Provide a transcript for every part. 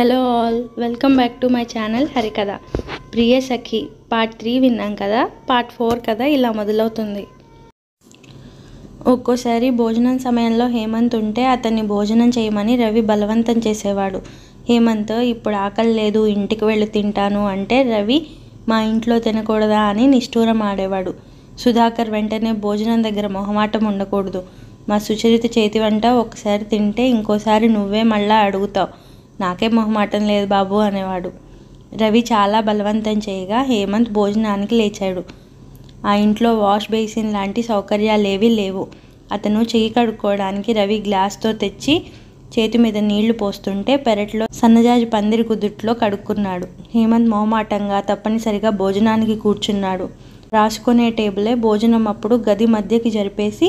hello all welcome back to my channel హరికథ Priya Sakhi part three విన్నాం కదా పార్ట్ ఫోర్ కదా ఇలా మొదలవుతుంది ఒక్కోసారి భోజనం సమయంలో హేమంత్ ఉంటే అతన్ని భోజనం చేయమని రవి బలవంతం చేసేవాడు హేమంత్ ఇప్పుడు ఆకలి లేదు ఇంటికి వెళ్ళి తింటాను అంటే రవి మా ఇంట్లో తినకూడదా అని నిష్ఠూరం ఆడేవాడు సుధాకర్ వెంటనే భోజనం దగ్గర మొహమాటం ఉండకూడదు మా సుచరిత చేతి వంట ఒకసారి తింటే ఇంకోసారి నువ్వే మళ్ళా అడుగుతావు నాకే మొహమాటం లేదు బాబు అనేవాడు రవి చాలా బలవంతం చేయగా హేమంత్ భోజనానికి లేచాడు ఆ ఇంట్లో వాష్ బేసిన్ లాంటి సౌకర్యాలేవీ లేవు అతను చెయ్యి కడుక్కోవడానికి రవి గ్లాస్తో తెచ్చి చేతి మీద నీళ్లు పోస్తుంటే పెరట్లో సన్నజాజి పందిరి కుదుట్లో కడుక్కున్నాడు హేమంత్ మొహమాటంగా తప్పనిసరిగా భోజనానికి కూర్చున్నాడు రాసుకునే టేబులే భోజనం అప్పుడు గది మధ్యకి జరిపేసి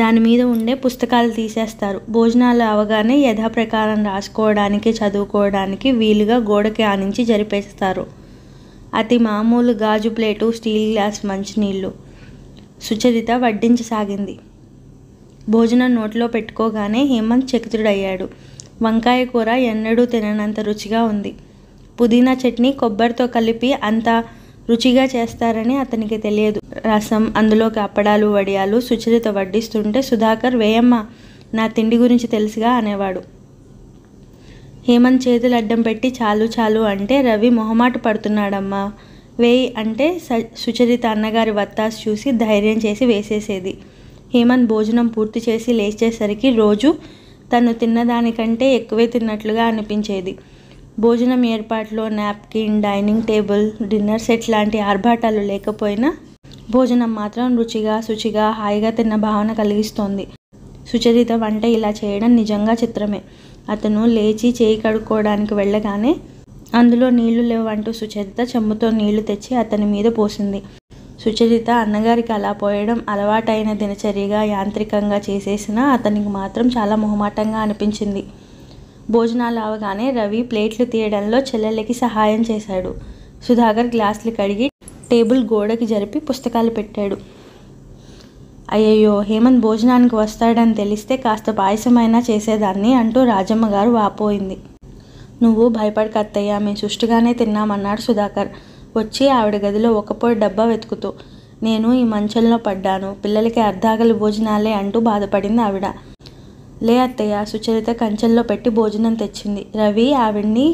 దాని మీద ఉండే పుస్తకాలు తీసేస్తారు భోజనాలు అవగానే యథాప్రకారం రాసుకోవడానికి చదువుకోవడానికి వీలుగా గోడకి ఆనించి జరిపేస్తారు అతి మామూలు గాజు ప్లేటు స్టీల్ గ్లాస్ మంచినీళ్ళు సుచరిత వడ్డించసాగింది భోజనం నోట్లో పెట్టుకోగానే హేమంత్ చకితుడయ్యాడు వంకాయ కూర ఎన్నడూ తిననంత రుచిగా ఉంది పుదీనా చట్నీ కొబ్బరితో కలిపి అంత రుచిగా చేస్తారని అతనికి తెలియదు రసం అందులోకి అప్పడాలు వడియాలు సుచరిత వడ్డిస్తుంటే సుధాకర్ వేయమ్మ నా తిండి గురించి తెలుసుగా అనేవాడు హేమంత్ చేతులు అడ్డం పెట్టి చాలు చాలు అంటే రవి మొహమాట పడుతున్నాడమ్మా వేయి అంటే సుచరిత అన్నగారి వత్తాస్ చూసి ధైర్యం చేసి వేసేసేది హేమంత్ భోజనం పూర్తి చేసి లేచేసరికి రోజు తను తిన్నదానికంటే ఎక్కువే తిన్నట్లుగా అనిపించేది భోజనం ఏర్పాట్లో napkin dining table dinner set లాంటి ఆర్భాటాలు లేకపోయినా భోజనం మాత్రం రుచిగా శుచిగా హాయిగా తిన్న భావన కలిగిస్తోంది సుచరిత వంట ఇలా చేయడం నిజంగా చిత్రమే అతను లేచి చేయి కడుక్కోవడానికి వెళ్ళగానే అందులో నీళ్లు లేవంటూ సుచరిత చెంబుతో నీళ్లు తెచ్చి అతని మీద పోసింది సుచరిత అన్నగారికి అలా పోయడం అలవాటైన దినచర్యగా యాంత్రికంగా చేసేసిన అతనికి మాత్రం చాలా మొహమాటంగా అనిపించింది భోజనాలు అవగానే రవి ప్లేట్లు తీయడంలో చెల్లెళ్ళకి సహాయం చేశాడు సుధాకర్ గ్లాసులు కడిగి టేబుల్ గోడకి జరిపి పుస్తకాలు పెట్టాడు అయ్యయ్యో హేమంత్ భోజనానికి వస్తాడని తెలిస్తే కాస్త పాయసమైనా చేసేదాన్ని అంటూ రాజమ్మ గారు వాపోయింది నువ్వు అత్తయ్యా మేము సుష్టిగానే తిన్నామన్నాడు సుధాకర్ వచ్చి ఆవిడ గదిలో ఒక పొడి డబ్బా వెతుకుతూ నేను ఈ మంచంలో పడ్డాను పిల్లలకి అర్ధాగలి భోజనాలే అంటూ బాధపడింది ఆవిడ లే అత్తయ్య సుచరిత కంచెల్లో పెట్టి భోజనం తెచ్చింది రవి ఆవిడ్ని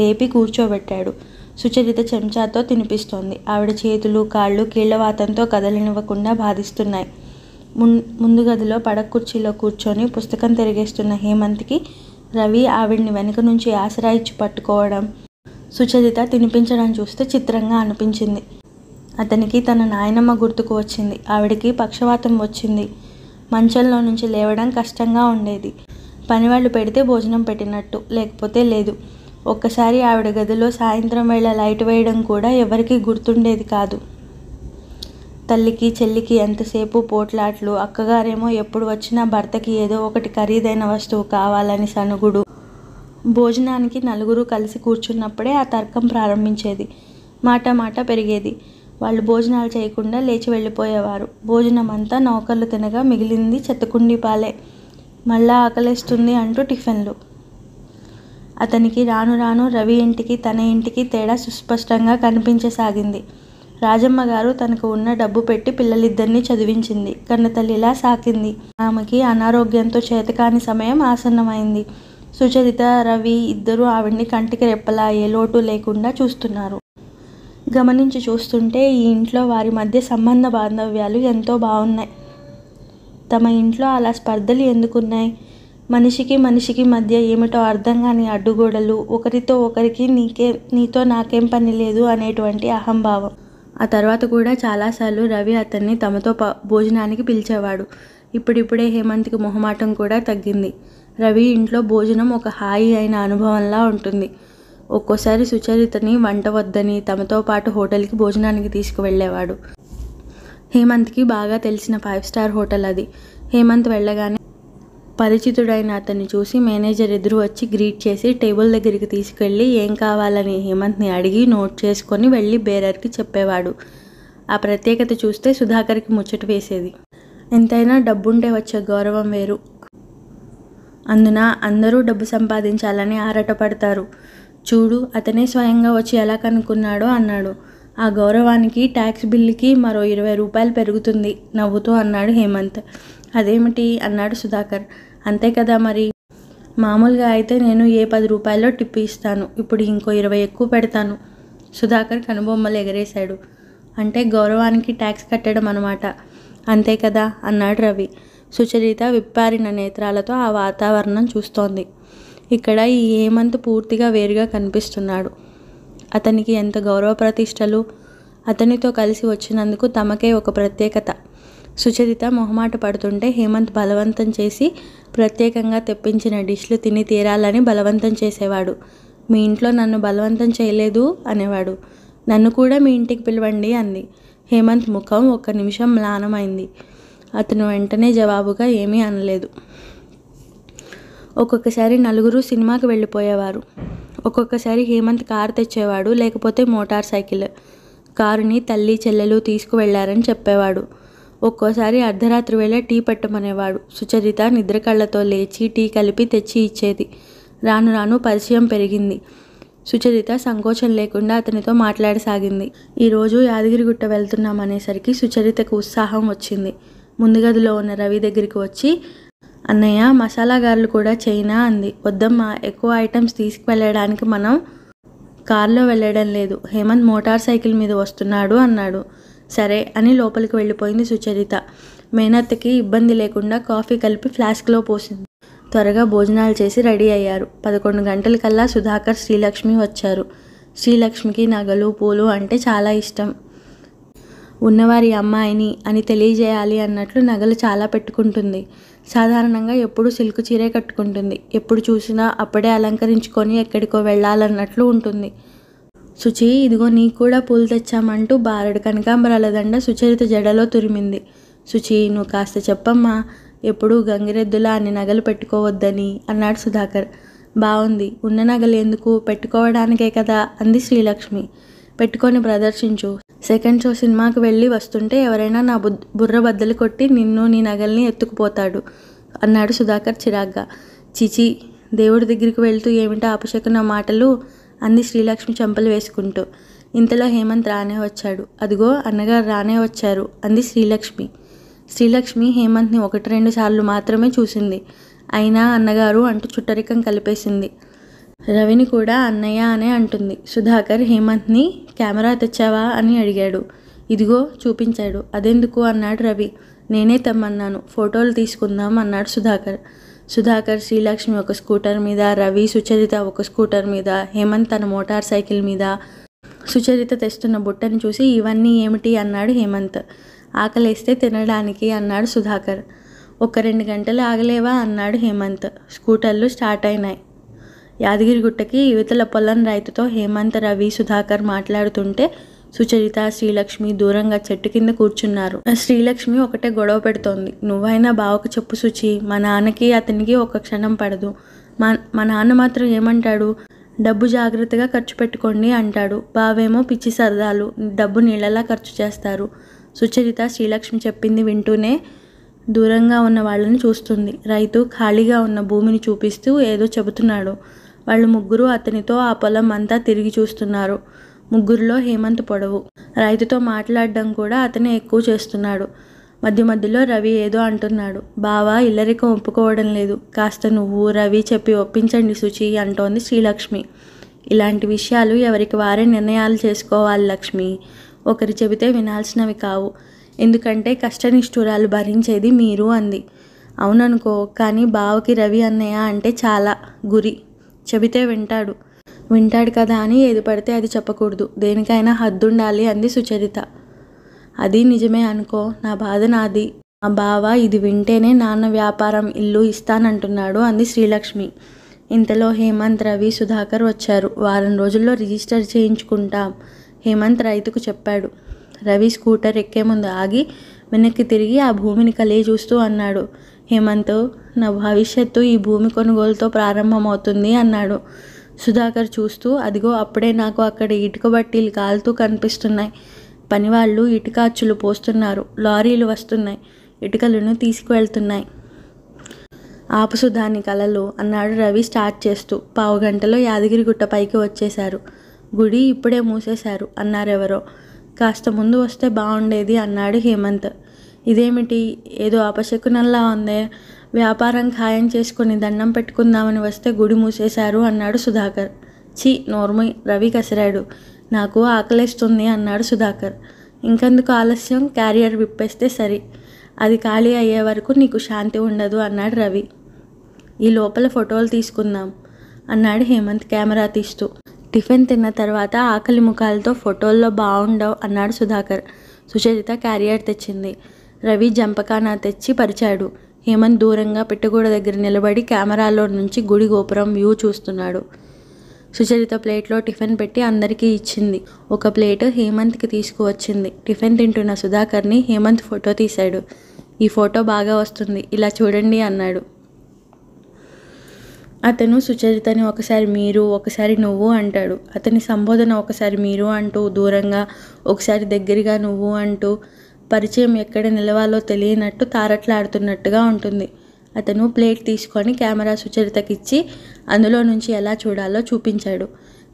లేపి కూర్చోబెట్టాడు సుచరిత చెంచాతో తినిపిస్తోంది ఆవిడ చేతులు కాళ్ళు కీళ్లవాతంతో కదలినివ్వకుండా బాధిస్తున్నాయి మున్ ముందు గదిలో పడక కుర్చీలో కూర్చొని పుస్తకం తిరిగేస్తున్న హేమంత్కి రవి ఆవిడ్ని వెనుక నుంచి ఆసరా ఇచ్చి పట్టుకోవడం సుచరిత తినిపించడం చూస్తే చిత్రంగా అనిపించింది అతనికి తన నాయనమ్మ గుర్తుకు వచ్చింది ఆవిడికి పక్షవాతం వచ్చింది మంచంలో నుంచి లేవడం కష్టంగా ఉండేది పనివాళ్ళు పెడితే భోజనం పెట్టినట్టు లేకపోతే లేదు ఒక్కసారి ఆవిడ గదిలో సాయంత్రం వేళ లైట్ వేయడం కూడా ఎవరికీ గుర్తుండేది కాదు తల్లికి చెల్లికి ఎంతసేపు పోట్లాట్లు అక్కగారేమో ఎప్పుడు వచ్చినా భర్తకి ఏదో ఒకటి ఖరీదైన వస్తువు కావాలని సనుగుడు భోజనానికి నలుగురు కలిసి కూర్చున్నప్పుడే ఆ తర్కం ప్రారంభించేది మాట మాట పెరిగేది వాళ్ళు భోజనాలు చేయకుండా లేచి వెళ్ళిపోయేవారు భోజనం అంతా నౌకర్లు తినగా మిగిలింది చెత్తకుండి పాలే మళ్ళా ఆకలిస్తుంది అంటూ టిఫిన్లు అతనికి రాను రాను రవి ఇంటికి తన ఇంటికి తేడా సుస్పష్టంగా కనిపించసాగింది రాజమ్మ గారు తనకు ఉన్న డబ్బు పెట్టి పిల్లలిద్దరినీ చదివించింది కన్నతల్లిలా సాకింది ఆమెకి అనారోగ్యంతో చేతకాని సమయం ఆసన్నమైంది సుచరిత రవి ఇద్దరూ ఆవిడ్ని కంటికి రెప్పలా ఏ లోటు లేకుండా చూస్తున్నారు గమనించి చూస్తుంటే ఈ ఇంట్లో వారి మధ్య సంబంధ బాంధవ్యాలు ఎంతో బాగున్నాయి తమ ఇంట్లో అలా స్పర్ధలు ఎందుకున్నాయి మనిషికి మనిషికి మధ్య ఏమిటో అర్థం కాని అడ్డుగోడలు ఒకరితో ఒకరికి నీకే నీతో నాకేం పని లేదు అనేటువంటి అహంభావం ఆ తర్వాత కూడా చాలాసార్లు రవి అతన్ని తమతో భోజనానికి పిలిచేవాడు ఇప్పుడిప్పుడే హేమంత్కి మొహమాటం కూడా తగ్గింది రవి ఇంట్లో భోజనం ఒక హాయి అయిన అనుభవంలా ఉంటుంది ఒక్కోసారి సుచరితని వంట వద్దని తమతో పాటు హోటల్కి భోజనానికి తీసుకువెళ్ళేవాడు హేమంత్కి బాగా తెలిసిన ఫైవ్ స్టార్ హోటల్ అది హేమంత్ వెళ్ళగానే పరిచితుడైన అతన్ని చూసి మేనేజర్ ఎదురు వచ్చి గ్రీట్ చేసి టేబుల్ దగ్గరికి తీసుకెళ్ళి ఏం కావాలని హేమంత్ని అడిగి నోట్ చేసుకొని వెళ్ళి బేరర్కి చెప్పేవాడు ఆ ప్రత్యేకత చూస్తే సుధాకర్కి ముచ్చట వేసేది ఎంతైనా డబ్బుంటే వచ్చే గౌరవం వేరు అందున అందరూ డబ్బు సంపాదించాలని ఆరాటపడతారు చూడు అతనే స్వయంగా వచ్చి ఎలా కనుక్కున్నాడో అన్నాడు ఆ గౌరవానికి ట్యాక్స్ బిల్లుకి మరో ఇరవై రూపాయలు పెరుగుతుంది నవ్వుతూ అన్నాడు హేమంత్ అదేమిటి అన్నాడు సుధాకర్ అంతే కదా మరి మామూలుగా అయితే నేను ఏ పది రూపాయల్లో టిప్పు ఇస్తాను ఇప్పుడు ఇంకో ఇరవై ఎక్కువ పెడతాను సుధాకర్ కనుబొమ్మలు ఎగరేశాడు అంటే గౌరవానికి ట్యాక్స్ కట్టడం అనమాట అంతే కదా అన్నాడు రవి సుచరిత విప్పారిన నేత్రాలతో ఆ వాతావరణం చూస్తోంది ఇక్కడ ఈ హేమంత్ పూర్తిగా వేరుగా కనిపిస్తున్నాడు అతనికి ఎంత గౌరవ ప్రతిష్టలు అతనితో కలిసి వచ్చినందుకు తమకే ఒక ప్రత్యేకత సుచరిత మొహమాట పడుతుంటే హేమంత్ బలవంతం చేసి ప్రత్యేకంగా తెప్పించిన డిష్లు తిని తీరాలని బలవంతం చేసేవాడు మీ ఇంట్లో నన్ను బలవంతం చేయలేదు అనేవాడు నన్ను కూడా మీ ఇంటికి పిలవండి అంది హేమంత్ ముఖం ఒక్క నిమిషం మ్లానమైంది అతను వెంటనే జవాబుగా ఏమీ అనలేదు ఒక్కొక్కసారి నలుగురు సినిమాకి వెళ్ళిపోయేవారు ఒక్కొక్కసారి హేమంత్ కారు తెచ్చేవాడు లేకపోతే మోటార్ సైకిల్ కారుని తల్లి చెల్లెలు తీసుకువెళ్ళారని చెప్పేవాడు ఒక్కోసారి అర్ధరాత్రి వేళ టీ పెట్టమనేవాడు సుచరిత కళ్ళతో లేచి టీ కలిపి తెచ్చి ఇచ్చేది రాను రాను పరిచయం పెరిగింది సుచరిత సంకోచం లేకుండా అతనితో మాట్లాడసాగింది ఈరోజు యాదగిరిగుట్ట వెళ్తున్నామనేసరికి సుచరితకు ఉత్సాహం వచ్చింది ముందుగదిలో ఉన్న రవి దగ్గరికి వచ్చి అన్నయ్య మసాలా గారులు కూడా చైనా అంది వద్దమ్మా ఎక్కువ ఐటమ్స్ తీసుకువెళ్ళడానికి మనం కారులో వెళ్ళడం లేదు హేమంత్ మోటార్ సైకిల్ మీద వస్తున్నాడు అన్నాడు సరే అని లోపలికి వెళ్ళిపోయింది సుచరిత మేనత్తకి ఇబ్బంది లేకుండా కాఫీ కలిపి ఫ్లాస్క్లో పోసింది త్వరగా భోజనాలు చేసి రెడీ అయ్యారు పదకొండు గంటల కల్లా సుధాకర్ శ్రీలక్ష్మి వచ్చారు శ్రీలక్ష్మికి నగలు పూలు అంటే చాలా ఇష్టం ఉన్నవారి అమ్మాయిని అని తెలియజేయాలి అన్నట్లు నగలు చాలా పెట్టుకుంటుంది సాధారణంగా ఎప్పుడు సిల్క్ చీరే కట్టుకుంటుంది ఎప్పుడు చూసినా అప్పుడే అలంకరించుకొని ఎక్కడికో వెళ్ళాలన్నట్లు ఉంటుంది సుచి ఇదిగో నీకు కూడా పూలు తెచ్చామంటూ బారడు కనకాంబరాల దండ సుచరిత జడలో తురిమింది సుచి నువ్వు కాస్త చెప్పమ్మా ఎప్పుడు గంగిరెద్దులా అన్ని నగలు పెట్టుకోవద్దని అన్నాడు సుధాకర్ బాగుంది ఉన్న నగలు ఎందుకు పెట్టుకోవడానికే కదా అంది శ్రీలక్ష్మి పెట్టుకొని ప్రదర్శించు సెకండ్ షో సినిమాకి వెళ్ళి వస్తుంటే ఎవరైనా నా బుర్ర బద్దలు కొట్టి నిన్ను నీ నగల్ని ఎత్తుకుపోతాడు అన్నాడు సుధాకర్ చిరాగ్గా చిచి దేవుడి దగ్గరికి వెళ్తూ ఏమిటో అపశకున మాటలు అంది శ్రీలక్ష్మి చెంపలు వేసుకుంటూ ఇంతలో హేమంత్ రానే వచ్చాడు అదిగో అన్నగారు రానే వచ్చారు అంది శ్రీలక్ష్మి శ్రీలక్ష్మి హేమంత్ని ఒకటి రెండు సార్లు మాత్రమే చూసింది అయినా అన్నగారు అంటూ చుట్టరికం కలిపేసింది రవిని కూడా అన్నయ్య అనే అంటుంది సుధాకర్ హేమంత్ని కెమెరా తెచ్చావా అని అడిగాడు ఇదిగో చూపించాడు అదెందుకు అన్నాడు రవి నేనే తెమ్మన్నాను ఫోటోలు తీసుకుందాం అన్నాడు సుధాకర్ సుధాకర్ శ్రీలక్ష్మి ఒక స్కూటర్ మీద రవి సుచరిత ఒక స్కూటర్ మీద హేమంత్ తన మోటార్ సైకిల్ మీద సుచరిత తెస్తున్న బుట్టను చూసి ఇవన్నీ ఏమిటి అన్నాడు హేమంత్ ఆకలేస్తే తినడానికి అన్నాడు సుధాకర్ ఒక రెండు గంటలు ఆగలేవా అన్నాడు హేమంత్ స్కూటర్లు స్టార్ట్ అయినాయి యాదగిరిగుట్టకి యువతల పొలం రైతుతో హేమంత్ రవి సుధాకర్ మాట్లాడుతుంటే సుచరిత శ్రీలక్ష్మి దూరంగా చెట్టు కింద కూర్చున్నారు శ్రీలక్ష్మి ఒకటే గొడవ పెడుతోంది నువ్వైనా బావకు చెప్పు సుచి మా నాన్నకి అతనికి ఒక క్షణం పడదు మా మా నాన్న మాత్రం ఏమంటాడు డబ్బు జాగ్రత్తగా ఖర్చు పెట్టుకోండి అంటాడు బావేమో పిచ్చి సరదాలు డబ్బు నీళ్ళలా ఖర్చు చేస్తారు సుచరిత శ్రీలక్ష్మి చెప్పింది వింటూనే దూరంగా ఉన్న వాళ్ళని చూస్తుంది రైతు ఖాళీగా ఉన్న భూమిని చూపిస్తూ ఏదో చెబుతున్నాడు వాళ్ళు ముగ్గురు అతనితో ఆ పొలం అంతా తిరిగి చూస్తున్నారు ముగ్గురిలో హేమంత్ పొడవు రైతుతో మాట్లాడడం కూడా అతనే ఎక్కువ చేస్తున్నాడు మధ్య మధ్యలో రవి ఏదో అంటున్నాడు బావా ఇల్లరికం ఒప్పుకోవడం లేదు కాస్త నువ్వు రవి చెప్పి ఒప్పించండి సుచి అంటోంది శ్రీలక్ష్మి ఇలాంటి విషయాలు ఎవరికి వారే నిర్ణయాలు చేసుకోవాలి లక్ష్మి ఒకరు చెబితే వినాల్సినవి కావు ఎందుకంటే కష్టనిష్ఠురాలు భరించేది మీరు అంది అవుననుకో కానీ బావకి రవి అన్నయ్య అంటే చాలా గురి చెబితే వింటాడు వింటాడు కదా అని ఏది పడితే అది చెప్పకూడదు దేనికైనా హద్దుండాలి అంది సుచరిత అది నిజమే అనుకో నా బాధ నాది మా బావ ఇది వింటేనే నాన్న వ్యాపారం ఇల్లు ఇస్తానంటున్నాడు అంది శ్రీలక్ష్మి ఇంతలో హేమంత్ రవి సుధాకర్ వచ్చారు వారం రోజుల్లో రిజిస్టర్ చేయించుకుంటాం హేమంత్ రైతుకు చెప్పాడు రవి స్కూటర్ ఎక్కే ముందు ఆగి వెనక్కి తిరిగి ఆ భూమిని కలియ చూస్తూ అన్నాడు హేమంత్ నా భవిష్యత్తు ఈ భూమి కొనుగోలుతో ప్రారంభమవుతుంది అన్నాడు సుధాకర్ చూస్తూ అదిగో అప్పుడే నాకు అక్కడ ఇటుక బట్టీలు కాలుతూ కనిపిస్తున్నాయి పనివాళ్ళు ఇటుక అచ్చులు పోస్తున్నారు లారీలు వస్తున్నాయి ఇటుకలను తీసుకువెళ్తున్నాయి ఆపుసుధాని సుధాని అన్నాడు రవి స్టార్ట్ చేస్తూ పావు గంటలో పైకి వచ్చేశారు గుడి ఇప్పుడే మూసేశారు అన్నారెవరో కాస్త ముందు వస్తే బాగుండేది అన్నాడు హేమంత్ ఇదేమిటి ఏదో అపశకునంలా ఉందే వ్యాపారం ఖాయం చేసుకుని దండం పెట్టుకుందామని వస్తే గుడి మూసేశారు అన్నాడు సుధాకర్ చి నోర్మి రవి కసిరాడు నాకు ఆకలిస్తుంది అన్నాడు సుధాకర్ ఇంకెందుకు ఆలస్యం క్యారియర్ విప్పేస్తే సరి అది ఖాళీ అయ్యే వరకు నీకు శాంతి ఉండదు అన్నాడు రవి ఈ లోపల ఫోటోలు తీసుకుందాం అన్నాడు హేమంత్ కెమెరా తీస్తూ టిఫిన్ తిన్న తర్వాత ఆకలి ముఖాలతో ఫోటోల్లో బాగుండవు అన్నాడు సుధాకర్ సుచరిత క్యారియర్ తెచ్చింది రవి జంపకానా తెచ్చి పరిచాడు హేమంత్ దూరంగా పెట్టగూడ దగ్గర నిలబడి కెమెరాలో నుంచి గుడి గోపురం వ్యూ చూస్తున్నాడు సుచరిత ప్లేట్లో టిఫిన్ పెట్టి అందరికీ ఇచ్చింది ఒక ప్లేట్ హేమంత్కి తీసుకువచ్చింది టిఫిన్ తింటున్న సుధాకర్ని హేమంత్ ఫోటో తీశాడు ఈ ఫోటో బాగా వస్తుంది ఇలా చూడండి అన్నాడు అతను సుచరితని ఒకసారి మీరు ఒకసారి నువ్వు అంటాడు అతని సంబోధన ఒకసారి మీరు అంటూ దూరంగా ఒకసారి దగ్గరగా నువ్వు అంటూ పరిచయం ఎక్కడ నిలవాలో తెలియనట్టు తారట్లాడుతున్నట్టుగా ఉంటుంది అతను ప్లేట్ తీసుకొని కెమెరా సుచరితకిచ్చి అందులో నుంచి ఎలా చూడాలో చూపించాడు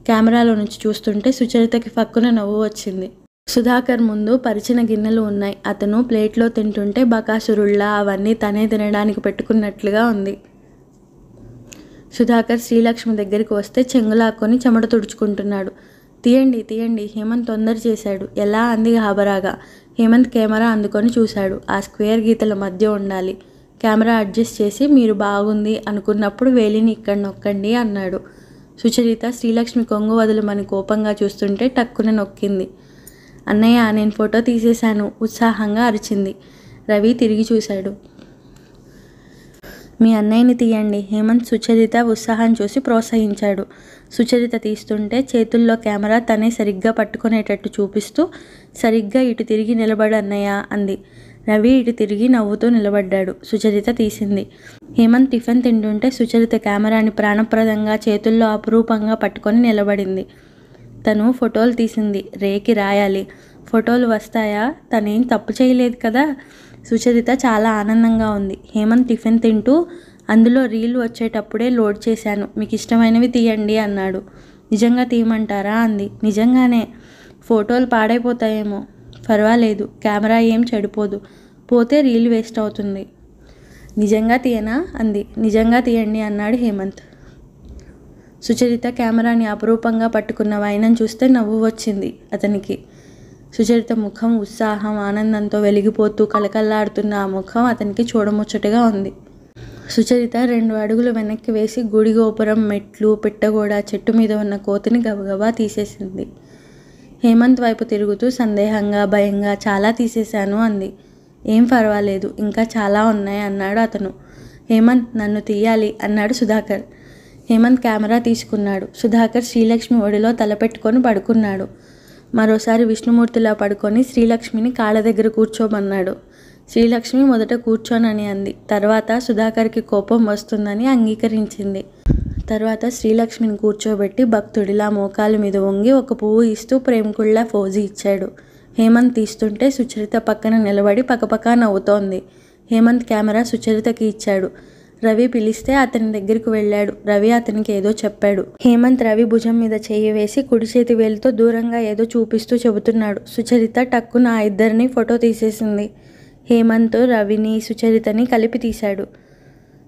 కెమెరాలో నుంచి చూస్తుంటే సుచరితకి ఫక్కున నవ్వు వచ్చింది సుధాకర్ ముందు పరిచిన గిన్నెలు ఉన్నాయి అతను ప్లేట్లో తింటుంటే బకాసురుళ్ళ అవన్నీ తనే తినడానికి పెట్టుకున్నట్లుగా ఉంది సుధాకర్ శ్రీలక్ష్మి దగ్గరికి వస్తే చెంగులాక్కొని చెమట తుడుచుకుంటున్నాడు తీయండి తీయండి హేమంత్ తొందర చేశాడు ఎలా అంది హాబరాగా హేమంత్ కెమెరా అందుకొని చూశాడు ఆ స్క్వేర్ గీతల మధ్య ఉండాలి కెమెరా అడ్జస్ట్ చేసి మీరు బాగుంది అనుకున్నప్పుడు వేలిని ఇక్కడ నొక్కండి అన్నాడు సుచరిత శ్రీలక్ష్మి కొంగు వదులు వదలమని కోపంగా చూస్తుంటే టక్కున నొక్కింది అన్నయ్య నేను ఫోటో తీసేశాను ఉత్సాహంగా అరిచింది రవి తిరిగి చూశాడు మీ అన్నయ్యని తీయండి హేమంత్ సుచరిత ఉత్సాహం చూసి ప్రోత్సహించాడు సుచరిత తీస్తుంటే చేతుల్లో కెమెరా తనే సరిగ్గా పట్టుకునేటట్టు చూపిస్తూ సరిగ్గా ఇటు తిరిగి అన్నయ్య అంది రవి ఇటు తిరిగి నవ్వుతూ నిలబడ్డాడు సుచరిత తీసింది హేమంత్ టిఫిన్ తింటుంటే సుచరిత కెమెరాని ప్రాణప్రదంగా చేతుల్లో అపురూపంగా పట్టుకొని నిలబడింది తను ఫోటోలు తీసింది రేకి రాయాలి ఫోటోలు వస్తాయా తనేం తప్పు చేయలేదు కదా సుచరిత చాలా ఆనందంగా ఉంది హేమంత్ టిఫిన్ తింటూ అందులో రీల్ వచ్చేటప్పుడే లోడ్ చేశాను మీకు ఇష్టమైనవి తీయండి అన్నాడు నిజంగా తీయమంటారా అంది నిజంగానే ఫోటోలు పాడైపోతాయేమో పర్వాలేదు కెమెరా ఏం చెడిపోదు పోతే రీల్ వేస్ట్ అవుతుంది నిజంగా తీయనా అంది నిజంగా తీయండి అన్నాడు హేమంత్ సుచరిత కెమెరాని అపరూపంగా పట్టుకున్న వైనం చూస్తే నవ్వు వచ్చింది అతనికి సుచరిత ముఖం ఉత్సాహం ఆనందంతో వెలిగిపోతూ కలకల్లాడుతున్న ఆ ముఖం అతనికి చూడముచ్చటగా ఉంది సుచరిత రెండు అడుగులు వెనక్కి వేసి గుడి గోపురం మెట్లు పిట్టగోడ చెట్టు మీద ఉన్న కోతిని గబగబా తీసేసింది హేమంత్ వైపు తిరుగుతూ సందేహంగా భయంగా చాలా తీసేశాను అంది ఏం పర్వాలేదు ఇంకా చాలా ఉన్నాయి అన్నాడు అతను హేమంత్ నన్ను తీయాలి అన్నాడు సుధాకర్ హేమంత్ కెమెరా తీసుకున్నాడు సుధాకర్ శ్రీలక్ష్మి ఒడిలో తలపెట్టుకొని పడుకున్నాడు మరోసారి విష్ణుమూర్తిలో పడుకొని శ్రీలక్ష్మిని కాళ్ళ దగ్గర కూర్చోమన్నాడు శ్రీలక్ష్మి మొదట కూర్చోనని అంది తర్వాత సుధాకర్కి కోపం వస్తుందని అంగీకరించింది తర్వాత శ్రీలక్ష్మిని కూర్చోబెట్టి భక్తుడిలా మోకాల మీద వంగి ఒక పువ్వు ఇస్తూ ప్రేమికుళ్ళ ఫోజీ ఇచ్చాడు హేమంత్ తీస్తుంటే సుచరిత పక్కన నిలబడి పకపకా నవ్వుతోంది హేమంత్ కెమెరా సుచరితకి ఇచ్చాడు రవి పిలిస్తే అతని దగ్గరికి వెళ్ళాడు రవి అతనికి ఏదో చెప్పాడు హేమంత్ రవి భుజం మీద చేయి వేసి కుడి చేతి వేలుతో దూరంగా ఏదో చూపిస్తూ చెబుతున్నాడు సుచరిత టక్కున ఆ ఇద్దరిని ఫోటో తీసేసింది హేమంత్ రవిని సుచరితని కలిపి తీశాడు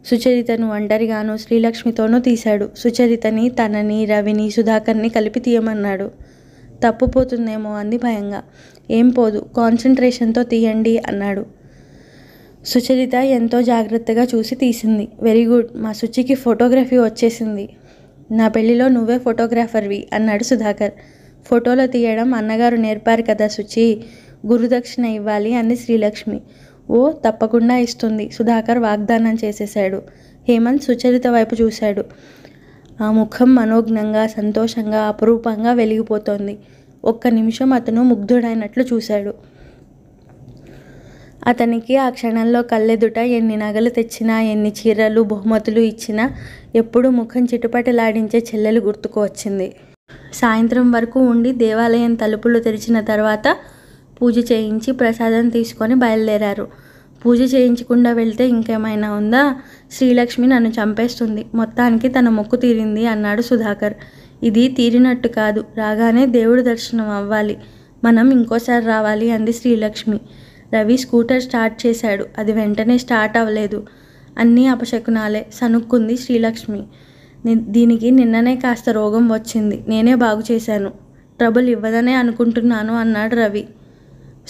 సుచరితను ఒంటరిగాను శ్రీలక్ష్మితోనూ తీశాడు సుచరితని తనని రవిని సుధాకర్ని కలిపి తీయమన్నాడు తప్పుపోతుందేమో అంది భయంగా ఏం పోదు కాన్సన్ట్రేషన్తో తీయండి అన్నాడు సుచరిత ఎంతో జాగ్రత్తగా చూసి తీసింది వెరీ గుడ్ మా సుచికి ఫోటోగ్రఫీ వచ్చేసింది నా పెళ్లిలో నువ్వే ఫోటోగ్రాఫర్వి అన్నాడు సుధాకర్ ఫోటోలో తీయడం అన్నగారు నేర్పారు కదా సుచి గురుదక్షిణ ఇవ్వాలి అంది శ్రీలక్ష్మి ఓ తప్పకుండా ఇస్తుంది సుధాకర్ వాగ్దానం చేసేశాడు హేమంత్ సుచరిత వైపు చూశాడు ఆ ముఖం మనోజ్ఞంగా సంతోషంగా అపురూపంగా వెలిగిపోతోంది ఒక్క నిమిషం అతను ముగ్ధుడైనట్లు చూశాడు అతనికి ఆ క్షణంలో కళ్ళెదుట ఎన్ని నగలు తెచ్చినా ఎన్ని చీరలు బహుమతులు ఇచ్చినా ఎప్పుడూ ముఖం చిటుపటలాడించే చెల్లెలు గుర్తుకు వచ్చింది సాయంత్రం వరకు ఉండి దేవాలయం తలుపులు తెరిచిన తర్వాత పూజ చేయించి ప్రసాదం తీసుకొని బయలుదేరారు పూజ చేయించకుండా వెళ్తే ఇంకేమైనా ఉందా శ్రీలక్ష్మి నన్ను చంపేస్తుంది మొత్తానికి తన మొక్కు తీరింది అన్నాడు సుధాకర్ ఇది తీరినట్టు కాదు రాగానే దేవుడు దర్శనం అవ్వాలి మనం ఇంకోసారి రావాలి అంది శ్రీలక్ష్మి రవి స్కూటర్ స్టార్ట్ చేశాడు అది వెంటనే స్టార్ట్ అవ్వలేదు అన్నీ అపశకునాలే సనుక్కుంది శ్రీలక్ష్మి దీనికి నిన్ననే కాస్త రోగం వచ్చింది నేనే బాగు చేశాను ట్రబుల్ ఇవ్వదనే అనుకుంటున్నాను అన్నాడు రవి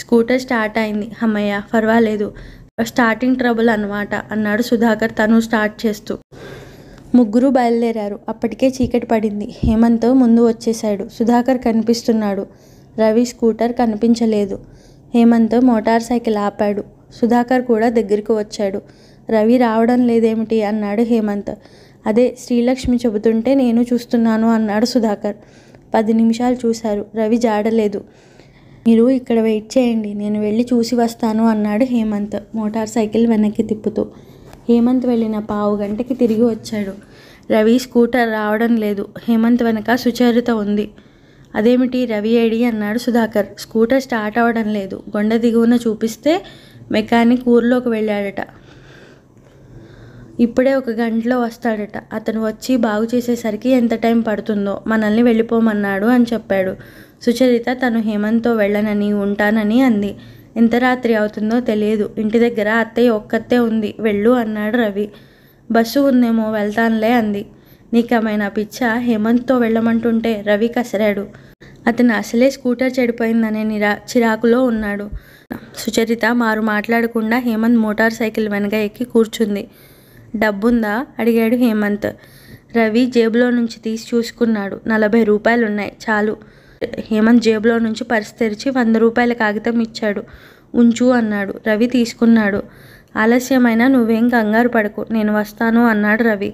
స్కూటర్ స్టార్ట్ అయింది అమ్మయ్య పర్వాలేదు స్టార్టింగ్ ట్రబుల్ అనమాట అన్నాడు సుధాకర్ తను స్టార్ట్ చేస్తూ ముగ్గురు బయలుదేరారు అప్పటికే చీకటి పడింది హేమంత్ ముందు వచ్చేశాడు సుధాకర్ కనిపిస్తున్నాడు రవి స్కూటర్ కనిపించలేదు హేమంత్ మోటార్ సైకిల్ ఆపాడు సుధాకర్ కూడా దగ్గరికి వచ్చాడు రవి రావడం లేదేమిటి అన్నాడు హేమంత్ అదే శ్రీలక్ష్మి చెబుతుంటే నేను చూస్తున్నాను అన్నాడు సుధాకర్ పది నిమిషాలు చూశారు రవి జాడలేదు మీరు ఇక్కడ వెయిట్ చేయండి నేను వెళ్ళి చూసి వస్తాను అన్నాడు హేమంత్ మోటార్ సైకిల్ వెనక్కి తిప్పుతూ హేమంత్ వెళ్ళిన పావు గంటకి తిరిగి వచ్చాడు రవి స్కూటర్ రావడం లేదు హేమంత్ వెనక సుచరిత ఉంది అదేమిటి రవి ఏడి అన్నాడు సుధాకర్ స్కూటర్ స్టార్ట్ అవ్వడం లేదు గొండ దిగువన చూపిస్తే మెకానిక్ ఊర్లోకి వెళ్ళాడట ఇప్పుడే ఒక గంటలో వస్తాడట అతను వచ్చి బాగు చేసేసరికి ఎంత టైం పడుతుందో మనల్ని వెళ్ళిపోమన్నాడు అని చెప్పాడు సుచరిత తను హేమంత్తో వెళ్ళనని ఉంటానని అంది ఎంత రాత్రి అవుతుందో తెలియదు ఇంటి దగ్గర అత్తయ్య ఒక్కతే ఉంది వెళ్ళు అన్నాడు రవి బస్సు ఉందేమో వెళ్తానులే అంది నీకేమైనా పిచ్చ హేమంత్తో వెళ్ళమంటుంటే రవి కసరాడు అతను అసలే స్కూటర్ చెడిపోయిందనే నిరా చిరాకులో ఉన్నాడు సుచరిత మారు మాట్లాడకుండా హేమంత్ మోటార్ సైకిల్ వెనక ఎక్కి కూర్చుంది డబ్బుందా అడిగాడు హేమంత్ రవి జేబులో నుంచి తీసి చూసుకున్నాడు నలభై రూపాయలున్నాయి చాలు హేమంత్ జేబులో నుంచి పరిస్థితి తెరిచి వంద రూపాయల కాగితం ఇచ్చాడు ఉంచు అన్నాడు రవి తీసుకున్నాడు ఆలస్యమైనా నువ్వేం కంగారు పడకు నేను వస్తాను అన్నాడు రవి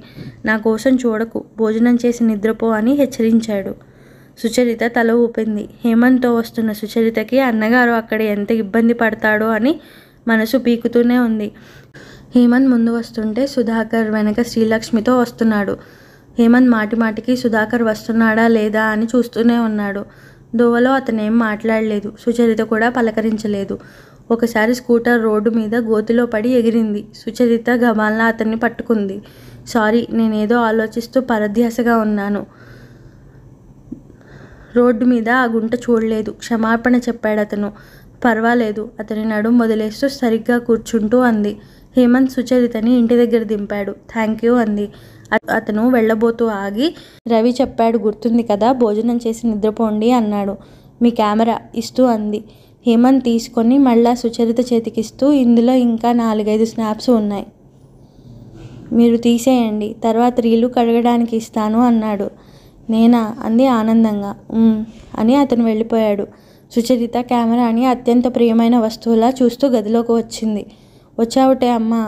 నా కోసం చూడకు భోజనం చేసి నిద్రపో అని హెచ్చరించాడు సుచరిత తల ఊపింది హేమంత్తో వస్తున్న సుచరితకి అన్నగారు అక్కడ ఎంత ఇబ్బంది పడతాడో అని మనసు పీకుతూనే ఉంది హేమంత్ ముందు వస్తుంటే సుధాకర్ వెనక శ్రీలక్ష్మితో వస్తున్నాడు హేమంత్ మాటి మాటికి సుధాకర్ వస్తున్నాడా లేదా అని చూస్తూనే ఉన్నాడు దోవలో అతనేం మాట్లాడలేదు సుచరిత కూడా పలకరించలేదు ఒకసారి స్కూటర్ రోడ్డు మీద గోతిలో పడి ఎగిరింది సుచరిత గబాల్లా అతన్ని పట్టుకుంది సారీ నేనేదో ఆలోచిస్తూ పరధ్యాసగా ఉన్నాను రోడ్డు మీద ఆ గుంట చూడలేదు క్షమాపణ చెప్పాడు అతను పర్వాలేదు అతని నడుము వదిలేస్తూ సరిగ్గా కూర్చుంటూ అంది హేమంత్ సుచరితని ఇంటి దగ్గర దింపాడు థ్యాంక్ యూ అంది అతను వెళ్ళబోతూ ఆగి రవి చెప్పాడు గుర్తుంది కదా భోజనం చేసి నిద్రపోండి అన్నాడు మీ కెమెరా ఇస్తూ అంది హేమంత్ తీసుకొని మళ్ళా సుచరిత చేతికిస్తూ ఇందులో ఇంకా నాలుగైదు స్నాప్స్ ఉన్నాయి మీరు తీసేయండి తర్వాత రీలు కడగడానికి ఇస్తాను అన్నాడు నేనా అంది ఆనందంగా అని అతను వెళ్ళిపోయాడు సుచరిత కెమెరాని అత్యంత ప్రియమైన వస్తువులా చూస్తూ గదిలోకి వచ్చింది వచ్చావుటే అమ్మా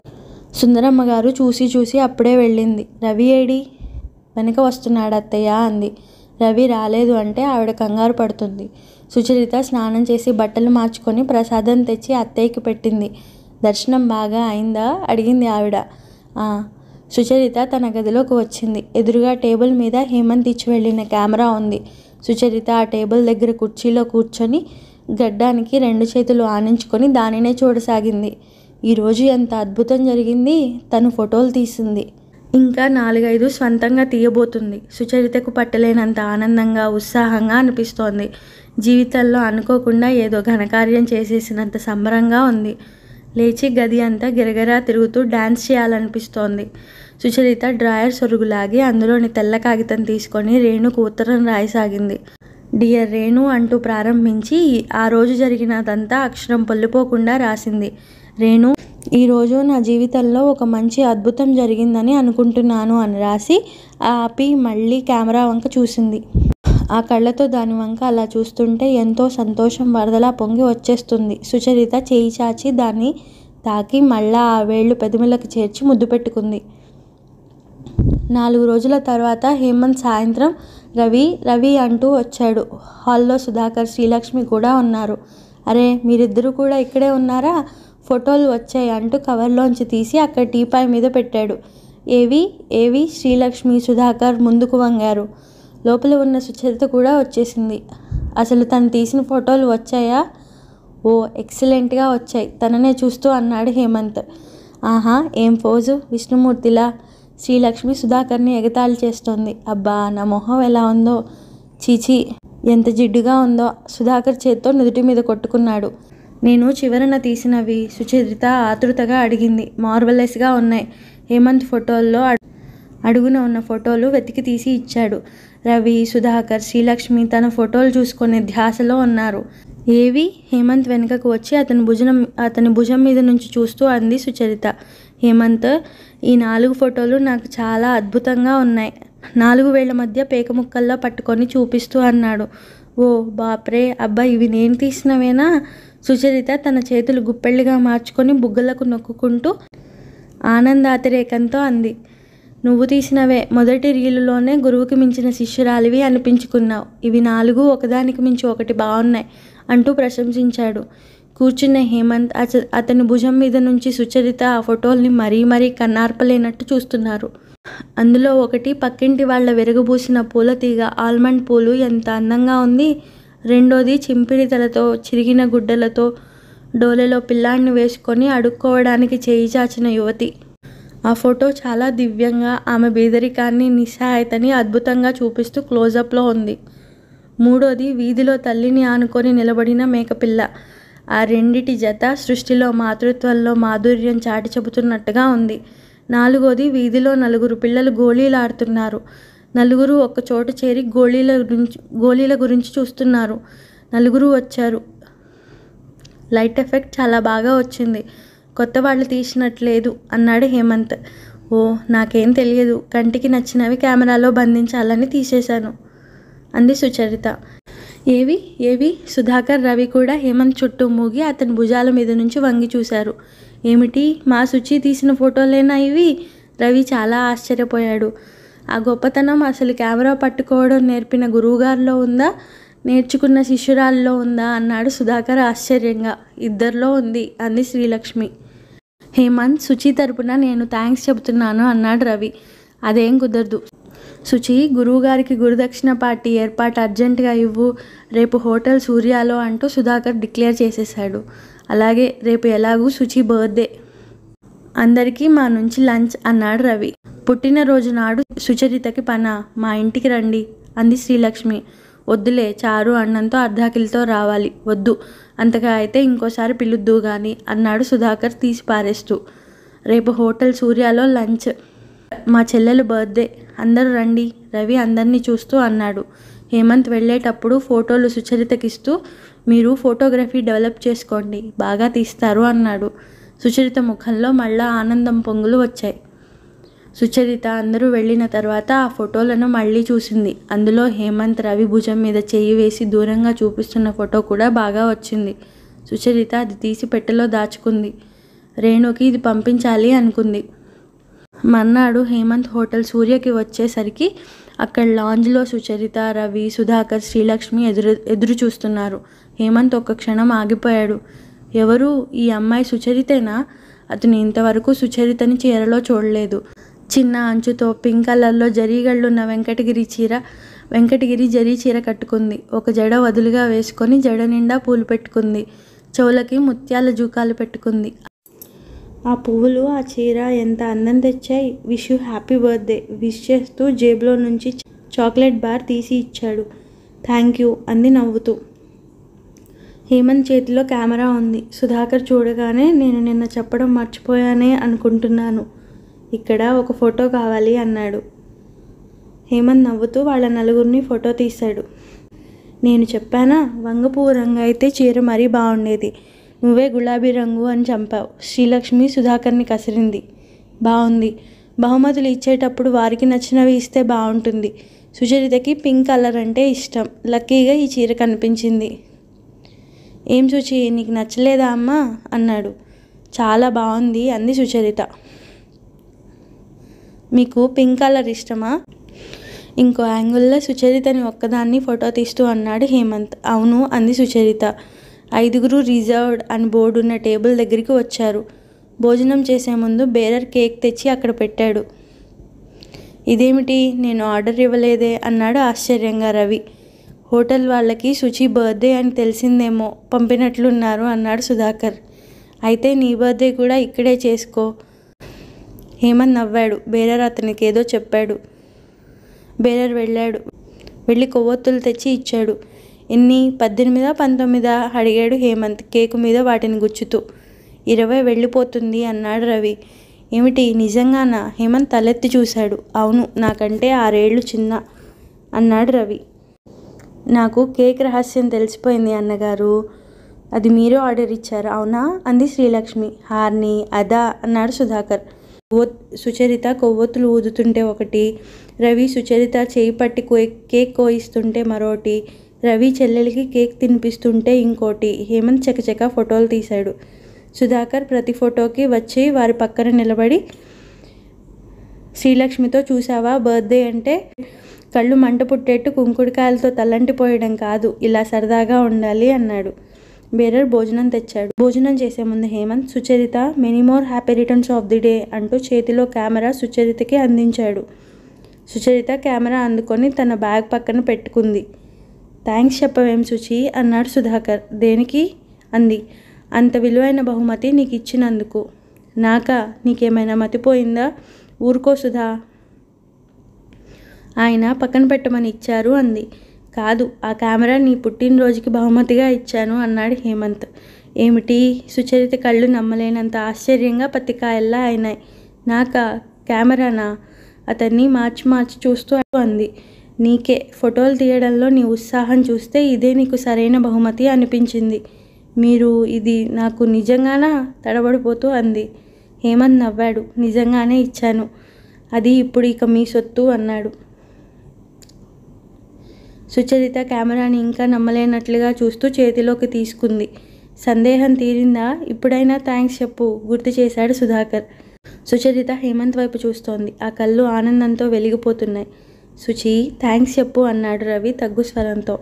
సుందరమ్మ గారు చూసి చూసి అప్పుడే వెళ్ళింది రవి ఏడి వెనుక వస్తున్నాడు అత్తయ్య అంది రవి రాలేదు అంటే ఆవిడ కంగారు పడుతుంది సుచరిత స్నానం చేసి బట్టలు మార్చుకొని ప్రసాదం తెచ్చి అత్తయ్యకి పెట్టింది దర్శనం బాగా అయిందా అడిగింది ఆవిడ సుచరిత తన గదిలోకి వచ్చింది ఎదురుగా టేబుల్ మీద హేమంత్ ఇచ్చి వెళ్ళిన కెమెరా ఉంది సుచరిత ఆ టేబుల్ దగ్గర కుర్చీలో కూర్చొని గడ్డానికి రెండు చేతులు ఆనించుకొని దానినే చూడసాగింది ఈరోజు ఎంత అద్భుతం జరిగింది తను ఫోటోలు తీసింది ఇంకా నాలుగైదు స్వంతంగా తీయబోతుంది సుచరితకు పట్టలేనంత ఆనందంగా ఉత్సాహంగా అనిపిస్తోంది జీవితంలో అనుకోకుండా ఏదో ఘనకార్యం చేసేసినంత సంబరంగా ఉంది లేచి గది అంతా గిరగరా తిరుగుతూ డ్యాన్స్ చేయాలనిపిస్తోంది సుచరిత డ్రాయర్ సొరుగులాగి అందులోని తెల్ల కాగితం తీసుకొని రేణుకు ఉత్తరం రాయసాగింది డియర్ రేణు అంటూ ప్రారంభించి ఆ రోజు జరిగినదంతా అక్షరం పొల్లిపోకుండా రాసింది రేణు ఈరోజు నా జీవితంలో ఒక మంచి అద్భుతం జరిగిందని అనుకుంటున్నాను అని రాసి ఆపి మళ్ళీ కెమెరా వంక చూసింది ఆ కళ్ళతో దాని వంక అలా చూస్తుంటే ఎంతో సంతోషం వరదలా పొంగి వచ్చేస్తుంది సుచరిత చేయి చాచి దాన్ని తాకి మళ్ళా ఆ వేళ్ళు పెదములకు చేర్చి ముద్దు పెట్టుకుంది నాలుగు రోజుల తర్వాత హేమంత్ సాయంత్రం రవి రవి అంటూ వచ్చాడు హాల్లో సుధాకర్ శ్రీలక్ష్మి కూడా ఉన్నారు అరే మీరిద్దరూ కూడా ఇక్కడే ఉన్నారా ఫోటోలు వచ్చాయి అంటూ కవర్లోంచి తీసి అక్కడ టీపాయ్ మీద పెట్టాడు ఏవి ఏవి శ్రీలక్ష్మి సుధాకర్ ముందుకు వంగారు లోపల ఉన్న సుచరిత కూడా వచ్చేసింది అసలు తను తీసిన ఫోటోలు వచ్చాయా ఓ ఎక్సలెంట్గా వచ్చాయి తననే చూస్తూ అన్నాడు హేమంత్ ఆహా ఏం పోజు విష్ణుమూర్తిలా శ్రీలక్ష్మి సుధాకర్ని ఎగతాళి చేస్తోంది అబ్బా నా మొహం ఎలా ఉందో చీచీ ఎంత జిడ్డుగా ఉందో సుధాకర్ చేత్తో నుదుటి మీద కొట్టుకున్నాడు నేను చివరన తీసినవి సుచరిత ఆతృతగా అడిగింది మార్వలెస్గా ఉన్నాయి హేమంత్ ఫోటోల్లో అడుగున ఉన్న ఫోటోలు వెతికి తీసి ఇచ్చాడు రవి సుధాకర్ శ్రీలక్ష్మి తన ఫోటోలు చూసుకునే ధ్యాసలో ఉన్నారు ఏవి హేమంత్ వెనుకకు వచ్చి అతని భుజం అతని భుజం మీద నుంచి చూస్తూ అంది సుచరిత హేమంత్ ఈ నాలుగు ఫోటోలు నాకు చాలా అద్భుతంగా ఉన్నాయి నాలుగు వేళ్ల మధ్య పేక ముక్కల్లో పట్టుకొని చూపిస్తూ అన్నాడు ఓ బాప్రే అబ్బా ఇవి నేను తీసినవేనా సుచరిత తన చేతులు గుప్పెళ్ళిగా మార్చుకొని బుగ్గలకు నొక్కుంటూ ఆనందాతిరేకంతో అంది నువ్వు తీసినవే మొదటి రీలులోనే గురువుకి మించిన శిష్యురాలివి అనిపించుకున్నావు ఇవి నాలుగు ఒకదానికి మించి ఒకటి బాగున్నాయి అంటూ ప్రశంసించాడు కూర్చున్న హేమంత్ అతని భుజం మీద నుంచి సుచరిత ఆ ఫోటోల్ని మరీ మరీ కన్నార్పలేనట్టు చూస్తున్నారు అందులో ఒకటి పక్కింటి వాళ్ళ విరగబూసిన పూల తీగ ఆల్మండ్ పూలు ఎంత అందంగా ఉంది రెండోది చింపిడితలతో చిరిగిన గుడ్డలతో డోలెలో పిల్లాడిని వేసుకొని అడుక్కోవడానికి చేయి చాచిన యువతి ఆ ఫోటో చాలా దివ్యంగా ఆమె బేదరికాన్ని నిస్సహాయతని అద్భుతంగా చూపిస్తూ క్లోజప్లో ఉంది మూడోది వీధిలో తల్లిని ఆనుకొని నిలబడిన మేకపిల్ల ఆ రెండిటి జత సృష్టిలో మాతృత్వంలో మాధుర్యం చాటి చెబుతున్నట్టుగా ఉంది నాలుగోది వీధిలో నలుగురు పిల్లలు గోళీలాడుతున్నారు నలుగురు ఒకచోట చేరి గోళీల గురించి గోళీల గురించి చూస్తున్నారు నలుగురు వచ్చారు లైట్ ఎఫెక్ట్ చాలా బాగా వచ్చింది కొత్త వాళ్ళు తీసినట్లేదు అన్నాడు హేమంత్ ఓ నాకేం తెలియదు కంటికి నచ్చినవి కెమెరాలో బంధించాలని తీసేశాను అంది సుచరిత ఏవి ఏవి సుధాకర్ రవి కూడా హేమంత్ చుట్టూ మూగి అతని భుజాల మీద నుంచి వంగి చూశారు ఏమిటి మా సుచి తీసిన ఫోటోలేనా ఇవి రవి చాలా ఆశ్చర్యపోయాడు ఆ గొప్పతనం అసలు కెమెరా పట్టుకోవడం నేర్పిన గురువుగారిలో ఉందా నేర్చుకున్న శిష్యురాల్లో ఉందా అన్నాడు సుధాకర్ ఆశ్చర్యంగా ఇద్దరిలో ఉంది అంది శ్రీలక్ష్మి హేమంత్ శుచి తరపున నేను థ్యాంక్స్ చెబుతున్నాను అన్నాడు రవి అదేం కుదరదు శుచి గురువుగారికి గురుదక్షిణ పార్టీ ఏర్పాటు అర్జెంటుగా ఇవ్వు రేపు హోటల్ సూర్యాలో అంటూ సుధాకర్ డిక్లేర్ చేసేశాడు అలాగే రేపు ఎలాగూ శుచి బర్త్డే అందరికీ మా నుంచి లంచ్ అన్నాడు రవి పుట్టినరోజు నాడు సుచరితకి పన మా ఇంటికి రండి అంది శ్రీలక్ష్మి వద్దులే చారు అన్నంతో అర్ధాకిలతో రావాలి వద్దు అంతగా అయితే ఇంకోసారి పిలుద్దు గాని అన్నాడు సుధాకర్ తీసి పారేస్తూ రేపు హోటల్ సూర్యాలో లంచ్ మా చెల్లెలు బర్త్డే అందరూ రండి రవి అందరినీ చూస్తూ అన్నాడు హేమంత్ వెళ్ళేటప్పుడు ఫోటోలు సుచరితకిస్తూ మీరు ఫోటోగ్రఫీ డెవలప్ చేసుకోండి బాగా తీస్తారు అన్నాడు సుచరిత ముఖంలో మళ్ళా ఆనందం పొంగులు వచ్చాయి సుచరిత అందరూ వెళ్ళిన తర్వాత ఆ ఫోటోలను మళ్ళీ చూసింది అందులో హేమంత్ రవి భుజం మీద చేయి వేసి దూరంగా చూపిస్తున్న ఫోటో కూడా బాగా వచ్చింది సుచరిత అది తీసి పెట్టెలో దాచుకుంది రేణుకి ఇది పంపించాలి అనుకుంది మర్నాడు హేమంత్ హోటల్ సూర్యకి వచ్చేసరికి అక్కడ లాంజ్లో సుచరిత రవి సుధాకర్ శ్రీలక్ష్మి ఎదురు ఎదురు చూస్తున్నారు హేమంత్ ఒక్క క్షణం ఆగిపోయాడు ఎవరు ఈ అమ్మాయి సుచరితేనా అతను ఇంతవరకు సుచరితని చీరలో చూడలేదు చిన్న అంచుతో పింక్ కలర్లో జరీగళ్ళున్న వెంకటగిరి చీర వెంకటగిరి జరీ చీర కట్టుకుంది ఒక జడ వదులుగా వేసుకొని జడ నిండా పూలు పెట్టుకుంది చెవులకి ముత్యాల జూకాలు పెట్టుకుంది ఆ పువ్వులు ఆ చీర ఎంత అందం తెచ్చాయి wish you happy birthday wish చేస్తూ జేబులో నుంచి చాక్లెట్ బార్ తీసి ఇచ్చాడు థ్యాంక్ యూ అంది నవ్వుతూ హేమంత్ చేతిలో కెమెరా ఉంది సుధాకర్ చూడగానే నేను నిన్న చెప్పడం మర్చిపోయానే అనుకుంటున్నాను ఇక్కడ ఒక ఫోటో కావాలి అన్నాడు హేమంత్ నవ్వుతూ వాళ్ళ నలుగురిని ఫోటో తీశాడు నేను చెప్పానా వంగపూ రంగు అయితే చీర మరీ బాగుండేది నువ్వే గులాబీ రంగు అని చంపావు శ్రీలక్ష్మి సుధాకర్ని కసిరింది బాగుంది బహుమతులు ఇచ్చేటప్పుడు వారికి నచ్చినవి ఇస్తే బాగుంటుంది సుచరితకి పింక్ కలర్ అంటే ఇష్టం లక్కీగా ఈ చీర కనిపించింది ఏం చూచి నీకు నచ్చలేదా అమ్మా అన్నాడు చాలా బాగుంది అంది సుచరిత మీకు పింక్ కలర్ ఇష్టమా ఇంకో యాంగిల్లో సుచరితని ఒక్కదాన్ని ఫోటో తీస్తూ అన్నాడు హేమంత్ అవును అంది సుచరిత ఐదుగురు రిజర్వ్డ్ అని బోర్డు ఉన్న టేబుల్ దగ్గరికి వచ్చారు భోజనం చేసే ముందు బేరర్ కేక్ తెచ్చి అక్కడ పెట్టాడు ఇదేమిటి నేను ఆర్డర్ ఇవ్వలేదే అన్నాడు ఆశ్చర్యంగా రవి హోటల్ వాళ్ళకి శుచి బర్త్డే అని తెలిసిందేమో పంపినట్లున్నారు అన్నాడు సుధాకర్ అయితే నీ బర్త్డే కూడా ఇక్కడే చేసుకో హేమంత్ నవ్వాడు బేరర్ అతనికి ఏదో చెప్పాడు బేరర్ వెళ్ళాడు వెళ్ళి కొవ్వొత్తులు తెచ్చి ఇచ్చాడు ఎన్ని పద్దెనిమిదా పంతొమ్మిదా అడిగాడు హేమంత్ కేకు మీద వాటిని గుచ్చుతూ ఇరవై వెళ్ళిపోతుంది అన్నాడు రవి ఏమిటి నిజంగానా హేమంత్ తలెత్తి చూశాడు అవును నాకంటే ఆరేళ్లు చిన్న అన్నాడు రవి నాకు కేక్ రహస్యం తెలిసిపోయింది అన్నగారు అది మీరే ఆర్డర్ ఇచ్చారు అవునా అంది శ్రీలక్ష్మి హార్ని అదా అన్నాడు సుధాకర్ సుచరిత కొవ్వొత్తులు ఊదుతుంటే ఒకటి రవి సుచరిత చేయి పట్టి కేక్ కోయిస్తుంటే మరోటి రవి చెల్లెలకి కేక్ తినిపిస్తుంటే ఇంకోటి హేమంత్ చకచక ఫోటోలు తీశాడు సుధాకర్ ప్రతి ఫోటోకి వచ్చి వారి పక్కన నిలబడి శ్రీలక్ష్మితో చూసావా బర్త్డే అంటే కళ్ళు మంట పుట్టేట్టు కుంకుడుకాయలతో తల్లంటిపోయడం కాదు ఇలా సరదాగా ఉండాలి అన్నాడు బేరర్ భోజనం తెచ్చాడు భోజనం చేసే ముందు Hemant Sucharita many more happy returns of the day అంటూ చేతిలో కెమెరా సుచరితకి అందించాడు సుచరిత కెమెరా అందుకొని తన బ్యాగ్ పక్కన పెట్టుకుంది థ్యాంక్స్ చెప్పవేం సుచి అన్నాడు సుధాకర్ దేనికి అంది అంత విలువైన బహుమతి నీకు ఇచ్చినందుకు నాకా నీకేమైనా మతిపోయిందా ఊరుకో సుధా ఆయన పక్కన పెట్టమని ఇచ్చారు అంది కాదు ఆ కెమెరా నీ పుట్టినరోజుకి బహుమతిగా ఇచ్చాను అన్నాడు హేమంత్ ఏమిటి సుచరిత కళ్ళు నమ్మలేనంత ఆశ్చర్యంగా పత్తికాయల్లా అయినాయి నాక కెమెరానా అతన్ని మార్చి మార్చి చూస్తూ అంది నీకే ఫోటోలు తీయడంలో నీ ఉత్సాహం చూస్తే ఇదే నీకు సరైన బహుమతి అనిపించింది మీరు ఇది నాకు నిజంగానా తడబడిపోతూ అంది హేమంత్ నవ్వాడు నిజంగానే ఇచ్చాను అది ఇప్పుడు ఇక మీ సొత్తు అన్నాడు సుచరిత కెమెరాని ఇంకా నమ్మలేనట్లుగా చూస్తూ చేతిలోకి తీసుకుంది సందేహం తీరిందా ఇప్పుడైనా థ్యాంక్స్ చెప్పు గుర్తు చేశాడు సుధాకర్ సుచరిత హేమంత్ వైపు చూస్తోంది ఆ కళ్ళు ఆనందంతో వెలిగిపోతున్నాయి సుచి థ్యాంక్స్ చెప్పు అన్నాడు రవి తగ్గు స్వరంతో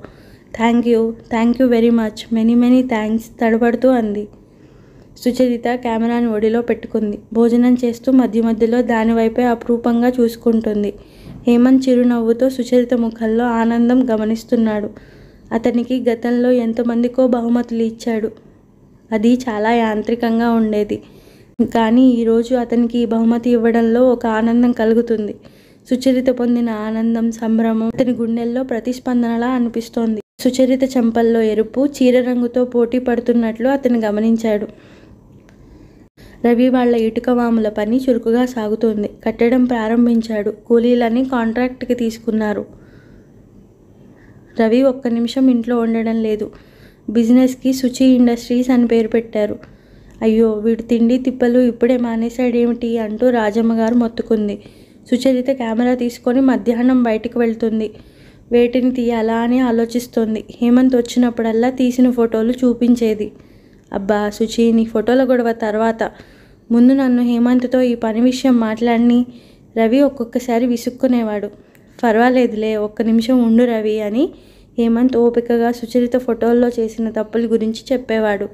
thank you thank you very much many many thanks తడబడుతూ అంది సుచరిత కెమెరాని ఒడిలో పెట్టుకుంది భోజనం చేస్తూ మధ్య మధ్యలో దానివైపే అపురూపంగా చూసుకుంటుంది హేమంత్ చిరునవ్వుతో సుచరిత ముఖంలో ఆనందం గమనిస్తున్నాడు అతనికి గతంలో ఎంతమందికో బహుమతులు ఇచ్చాడు అది చాలా యాంత్రికంగా ఉండేది కానీ ఈరోజు అతనికి ఈ బహుమతి ఇవ్వడంలో ఒక ఆనందం కలుగుతుంది సుచరిత పొందిన ఆనందం సంభ్రమం అతని గుండెల్లో ప్రతిస్పందనలా అనిపిస్తోంది సుచరిత చెంపల్లో ఎరుపు చీర రంగుతో పోటీ పడుతున్నట్లు అతను గమనించాడు రవి వాళ్ల ఇటుకవాముల పని చురుకుగా సాగుతోంది కట్టడం ప్రారంభించాడు కూలీలని కాంట్రాక్ట్కి తీసుకున్నారు రవి ఒక్క నిమిషం ఇంట్లో ఉండడం లేదు బిజినెస్కి శుచి ఇండస్ట్రీస్ అని పేరు పెట్టారు అయ్యో వీడు తిండి తిప్పలు ఇప్పుడే మానేశాడేమిటి అంటూ రాజమ్మ గారు మొత్తుకుంది సుచరిత కెమెరా తీసుకొని మధ్యాహ్నం బయటకు వెళ్తుంది వేటిని తీయాలా అని ఆలోచిస్తోంది హేమంత్ వచ్చినప్పుడల్లా తీసిన ఫోటోలు చూపించేది అబ్బా శుచి నీ ఫోటోల గొడవ తర్వాత ముందు నన్ను హేమంత్తో ఈ పని విషయం మాట్లాడిని రవి ఒక్కొక్కసారి విసుక్కునేవాడు పర్వాలేదులే ఒక్క నిమిషం ఉండు రవి అని హేమంత్ ఓపికగా సుచరిత ఫోటోల్లో చేసిన తప్పుల గురించి చెప్పేవాడు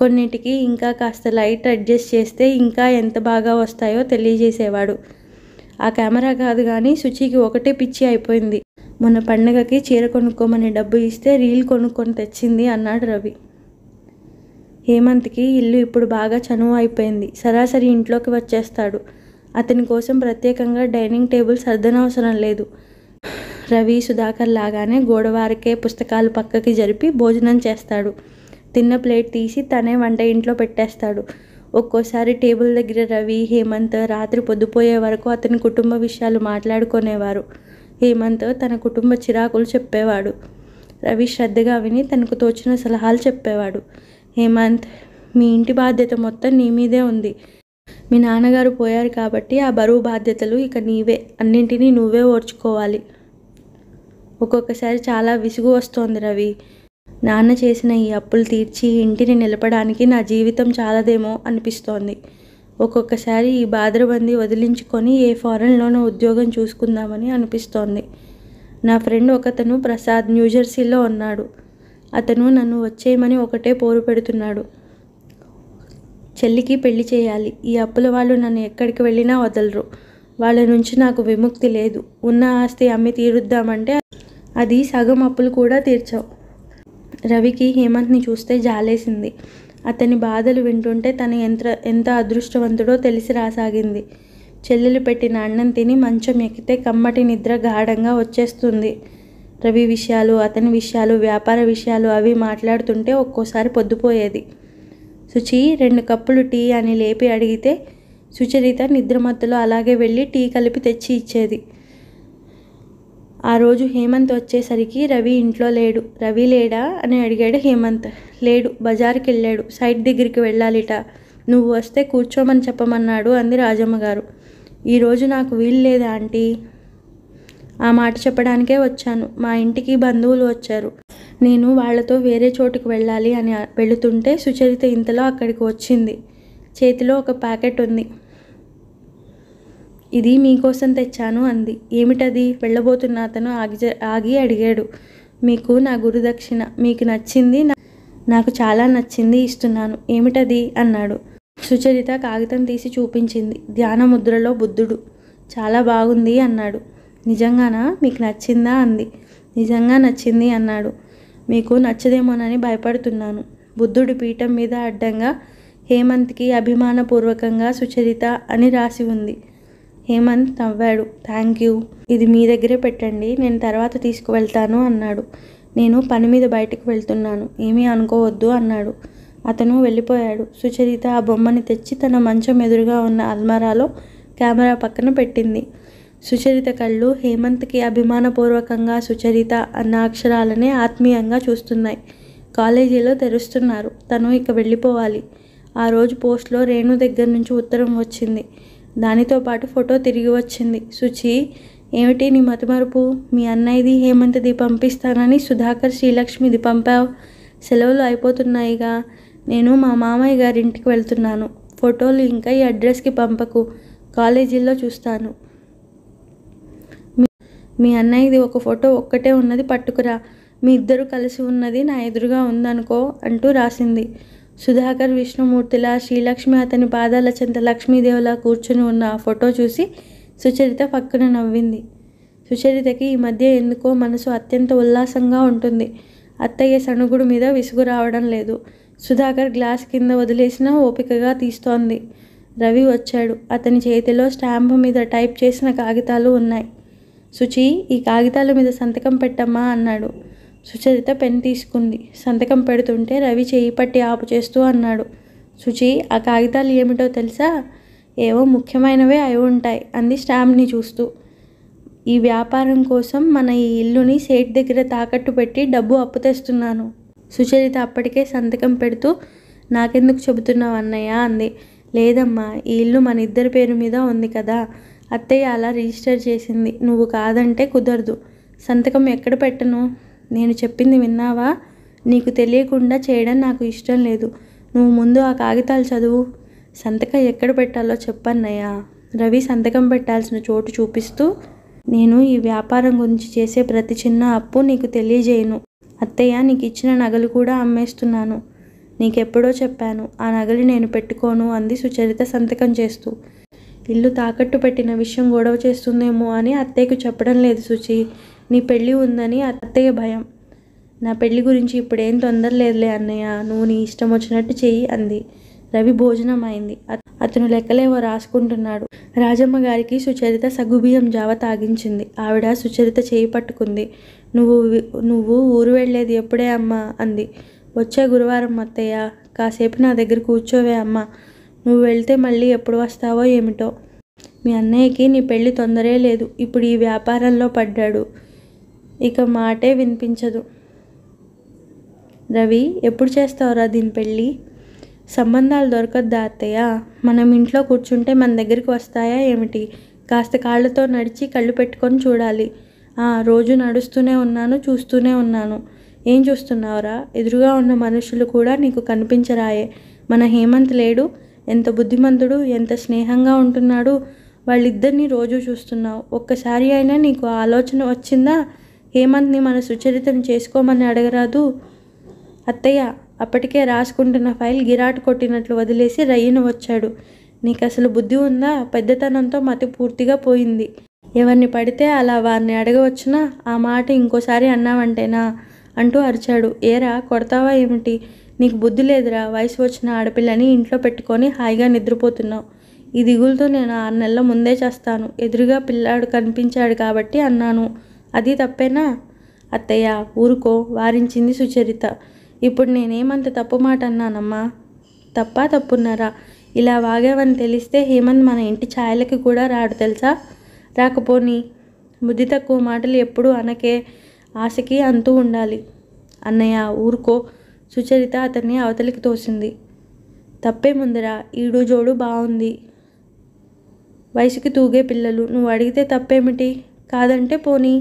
కొన్నిటికి ఇంకా కాస్త లైట్ అడ్జస్ట్ చేస్తే ఇంకా ఎంత బాగా వస్తాయో తెలియజేసేవాడు ఆ కెమెరా కాదు కానీ సుచికి ఒకటే పిచ్చి అయిపోయింది మొన్న పండగకి చీర కొనుక్కోమని డబ్బు ఇస్తే రీల్ కొనుక్కొని తెచ్చింది అన్నాడు రవి హేమంత్కి ఇల్లు ఇప్పుడు బాగా చనువు అయిపోయింది సరాసరి ఇంట్లోకి వచ్చేస్తాడు అతని కోసం ప్రత్యేకంగా డైనింగ్ టేబుల్ సర్దనవసరం లేదు రవి సుధాకర్ లాగానే గోడవారికే పుస్తకాలు పక్కకి జరిపి భోజనం చేస్తాడు తిన్న ప్లేట్ తీసి తనే వంట ఇంట్లో పెట్టేస్తాడు ఒక్కోసారి టేబుల్ దగ్గర రవి హేమంత్ రాత్రి పొద్దుపోయే వరకు అతని కుటుంబ విషయాలు మాట్లాడుకునేవారు హేమంత్ తన కుటుంబ చిరాకులు చెప్పేవాడు రవి శ్రద్ధగా విని తనకు తోచిన సలహాలు చెప్పేవాడు హేమంత్ మీ ఇంటి బాధ్యత మొత్తం నీ మీదే ఉంది మీ నాన్నగారు పోయారు కాబట్టి ఆ బరువు బాధ్యతలు ఇక నీవే అన్నింటినీ నువ్వే ఓర్చుకోవాలి ఒక్కొక్కసారి చాలా విసుగు వస్తోంది రవి నాన్న చేసిన ఈ అప్పులు తీర్చి ఇంటిని నిలపడానికి నా జీవితం చాలదేమో అనిపిస్తోంది ఒక్కొక్కసారి ఈ బాధ్రబంది వదిలించుకొని ఏ ఫారెన్లోనూ ఉద్యోగం చూసుకుందామని అనిపిస్తోంది నా ఫ్రెండ్ ఒకతను ప్రసాద్ న్యూజెర్సీలో ఉన్నాడు అతను నన్ను వచ్చేయమని ఒకటే పోరు పెడుతున్నాడు చెల్లికి పెళ్లి చేయాలి ఈ అప్పుల వాళ్ళు నన్ను ఎక్కడికి వెళ్ళినా వదలరు వాళ్ళ నుంచి నాకు విముక్తి లేదు ఉన్న ఆస్తి అమ్మి తీరుద్దామంటే అది సగం అప్పులు కూడా తీర్చావు రవికి హేమంత్ని చూస్తే జాలేసింది అతని బాధలు వింటుంటే తన ఎంత ఎంత అదృష్టవంతుడో తెలిసి రాసాగింది చెల్లెలు పెట్టిన అన్నం తిని మంచం ఎక్కితే కమ్మటి నిద్ర గాఢంగా వచ్చేస్తుంది రవి విషయాలు అతని విషయాలు వ్యాపార విషయాలు అవి మాట్లాడుతుంటే ఒక్కోసారి పొద్దుపోయేది శుచి రెండు కప్పులు టీ అని లేపి అడిగితే సుచరిత నిద్రమత్తులో అలాగే వెళ్ళి టీ కలిపి తెచ్చి ఇచ్చేది ఆ రోజు హేమంత్ వచ్చేసరికి రవి ఇంట్లో లేడు రవి లేడా అని అడిగాడు హేమంత్ లేడు బజార్కి వెళ్ళాడు సైట్ దగ్గరికి వెళ్ళాలిట నువ్వు వస్తే కూర్చోమని చెప్పమన్నాడు అంది రాజమ్మ గారు ఈరోజు నాకు వీలు లేదా ఆంటీ ఆ మాట చెప్పడానికే వచ్చాను మా ఇంటికి బంధువులు వచ్చారు నేను వాళ్లతో వేరే చోటుకు వెళ్ళాలి అని వెళుతుంటే సుచరిత ఇంతలో అక్కడికి వచ్చింది చేతిలో ఒక ప్యాకెట్ ఉంది ఇది మీకోసం తెచ్చాను అంది ఏమిటది వెళ్ళబోతున్న అతను ఆగి ఆగి అడిగాడు మీకు నా గురుదక్షిణ మీకు నచ్చింది నాకు చాలా నచ్చింది ఇస్తున్నాను ఏమిటది అన్నాడు సుచరిత కాగితం తీసి చూపించింది ధ్యాన ముద్రలో బుద్ధుడు చాలా బాగుంది అన్నాడు నిజంగానా మీకు నచ్చిందా అంది నిజంగా నచ్చింది అన్నాడు మీకు నచ్చదేమోనని భయపడుతున్నాను బుద్ధుడి పీఠం మీద అడ్డంగా హేమంత్కి అభిమానపూర్వకంగా సుచరిత అని రాసి ఉంది హేమంత్ నవ్వాడు థ్యాంక్ యూ ఇది మీ దగ్గరే పెట్టండి నేను తర్వాత తీసుకువెళ్తాను అన్నాడు నేను పని మీద బయటకు వెళ్తున్నాను ఏమీ అనుకోవద్దు అన్నాడు అతను వెళ్ళిపోయాడు సుచరిత ఆ బొమ్మని తెచ్చి తన మంచం ఎదురుగా ఉన్న అల్మారాలో కెమెరా పక్కన పెట్టింది సుచరిత కళ్ళు హేమంత్కి అభిమానపూర్వకంగా సుచరిత అన్న అక్షరాలనే ఆత్మీయంగా చూస్తున్నాయి కాలేజీలో తెరుస్తున్నారు తను ఇక వెళ్ళిపోవాలి ఆ రోజు పోస్ట్లో రేణు దగ్గర నుంచి ఉత్తరం వచ్చింది దానితో పాటు ఫోటో తిరిగి వచ్చింది సుచి ఏమిటి నీ మతిమరుపు మీ అన్నయ్యది హేమంత్ది పంపిస్తానని సుధాకర్ శ్రీలక్ష్మిది పంపావు సెలవులు అయిపోతున్నాయిగా నేను మా మామయ్య గారింటికి వెళ్తున్నాను ఫోటోలు ఇంకా ఈ అడ్రస్కి పంపకు కాలేజీల్లో చూస్తాను మీ అన్నయ్యది ఒక ఫోటో ఒక్కటే ఉన్నది పట్టుకురా మీ ఇద్దరు కలిసి ఉన్నది నా ఎదురుగా ఉందనుకో అంటూ రాసింది సుధాకర్ విష్ణుమూర్తిలా శ్రీలక్ష్మి అతని పాదాల చెంత లక్ష్మీదేవిలా కూర్చుని ఉన్న ఆ ఫోటో చూసి సుచరిత పక్కన నవ్వింది సుచరితకి ఈ మధ్య ఎందుకో మనసు అత్యంత ఉల్లాసంగా ఉంటుంది అత్తయ్య సణుగుడు మీద విసుగు రావడం లేదు సుధాకర్ గ్లాస్ కింద వదిలేసిన ఓపికగా తీస్తోంది రవి వచ్చాడు అతని చేతిలో స్టాంపు మీద టైప్ చేసిన కాగితాలు ఉన్నాయి సుచి ఈ కాగితాల మీద సంతకం పెట్టమ్మా అన్నాడు సుచరిత పెన్ తీసుకుంది సంతకం పెడుతుంటే రవి చేయి పట్టి ఆపు చేస్తూ అన్నాడు సుచి ఆ కాగితాలు ఏమిటో తెలుసా ఏవో ముఖ్యమైనవే అయి ఉంటాయి అంది స్టాంప్ని చూస్తూ ఈ వ్యాపారం కోసం మన ఈ ఇల్లుని సేట్ దగ్గర తాకట్టు పెట్టి డబ్బు అప్పు తెస్తున్నాను సుచరిత అప్పటికే సంతకం పెడుతూ నాకెందుకు చెబుతున్నావు అన్నయ్య అంది లేదమ్మా ఈ ఇల్లు మన ఇద్దరి పేరు మీద ఉంది కదా అత్తయ్య అలా రిజిస్టర్ చేసింది నువ్వు కాదంటే కుదరదు సంతకం ఎక్కడ పెట్టను నేను చెప్పింది విన్నావా నీకు తెలియకుండా చేయడం నాకు ఇష్టం లేదు నువ్వు ముందు ఆ కాగితాలు చదువు సంతకం ఎక్కడ పెట్టాలో చెప్పన్నయ్య రవి సంతకం పెట్టాల్సిన చోటు చూపిస్తూ నేను ఈ వ్యాపారం గురించి చేసే ప్రతి చిన్న అప్పు నీకు తెలియజేయను అత్తయ్య నీకు ఇచ్చిన నగలు కూడా అమ్మేస్తున్నాను నీకెప్పుడో చెప్పాను ఆ నగలు నేను పెట్టుకోను అంది సుచరిత సంతకం చేస్తూ ఇల్లు తాకట్టు పెట్టిన విషయం గొడవ చేస్తుందేమో అని అత్తయ్యకు చెప్పడం లేదు సుచి నీ పెళ్ళి ఉందని అత్తయ్య భయం నా పెళ్లి గురించి ఇప్పుడేం తొందర లేదులే అన్నయ్య నువ్వు నీ ఇష్టం వచ్చినట్టు చెయ్యి అంది రవి భోజనం అయింది అతను లెక్కలేవో రాసుకుంటున్నాడు రాజమ్మ గారికి సుచరిత సగుబియ్యం జావ తాగించింది ఆవిడ సుచరిత చేయి పట్టుకుంది నువ్వు నువ్వు ఊరు వెళ్ళేది ఎప్పుడే అమ్మా అంది వచ్చే గురువారం అత్తయ్య కాసేపు నా దగ్గర కూర్చోవే అమ్మా నువ్వు వెళ్తే మళ్ళీ ఎప్పుడు వస్తావో ఏమిటో మీ అన్నయ్యకి నీ పెళ్ళి తొందరే లేదు ఇప్పుడు ఈ వ్యాపారంలో పడ్డాడు ఇక మాటే వినిపించదు రవి ఎప్పుడు చేస్తావురా దీని పెళ్ళి సంబంధాలు దొరకద్దా అత్తయ్య మనం ఇంట్లో కూర్చుంటే మన దగ్గరికి వస్తాయా ఏమిటి కాస్త కాళ్ళతో నడిచి కళ్ళు పెట్టుకొని చూడాలి రోజు నడుస్తూనే ఉన్నాను చూస్తూనే ఉన్నాను ఏం చూస్తున్నావురా ఎదురుగా ఉన్న మనుషులు కూడా నీకు కనిపించరాయే మన హేమంత్ లేడు ఎంత బుద్ధిమంతుడు ఎంత స్నేహంగా ఉంటున్నాడు వాళ్ళిద్దరిని రోజు చూస్తున్నావు ఒక్కసారి అయినా నీకు ఆలోచన వచ్చిందా హేమంత్ని మన సుచరితం చేసుకోమని అడగరాదు అత్తయ్య అప్పటికే రాసుకుంటున్న ఫైల్ గిరాటు కొట్టినట్లు వదిలేసి రయ్యను వచ్చాడు నీకు అసలు బుద్ధి ఉందా పెద్దతనంతో మతి పూర్తిగా పోయింది ఎవరిని పడితే అలా వారిని అడగవచ్చునా ఆ మాట ఇంకోసారి అన్నావంటేనా అంటూ అరిచాడు ఏరా కొడతావా ఏమిటి నీకు బుద్ధి లేదురా వయసు వచ్చిన ఆడపిల్లని ఇంట్లో పెట్టుకొని హాయిగా నిద్రపోతున్నావు ఈ దిగులతో నేను ఆరు నెలల ముందే చేస్తాను ఎదురుగా పిల్లాడు కనిపించాడు కాబట్టి అన్నాను అది తప్పేనా అత్తయ్య ఊరుకో వారించింది సుచరిత ఇప్పుడు నేనేమంత తప్పు మాట అన్నానమ్మా తప్ప తప్పున్నారా ఇలా వాగేవని తెలిస్తే హేమంత్ మన ఇంటి ఛాయలకి కూడా రాడు తెలుసా రాకపోని బుద్ధి తక్కువ మాటలు ఎప్పుడూ అనకే ఆశకి అంతూ ఉండాలి అన్నయ్య ఊరుకో సుచరిత అతన్ని అవతలికి తోసింది తప్పే ముందరా ఈడు జోడు బాగుంది వయసుకి తూగే పిల్లలు నువ్వు అడిగితే తప్పేమిటి కాదంటే పోనీ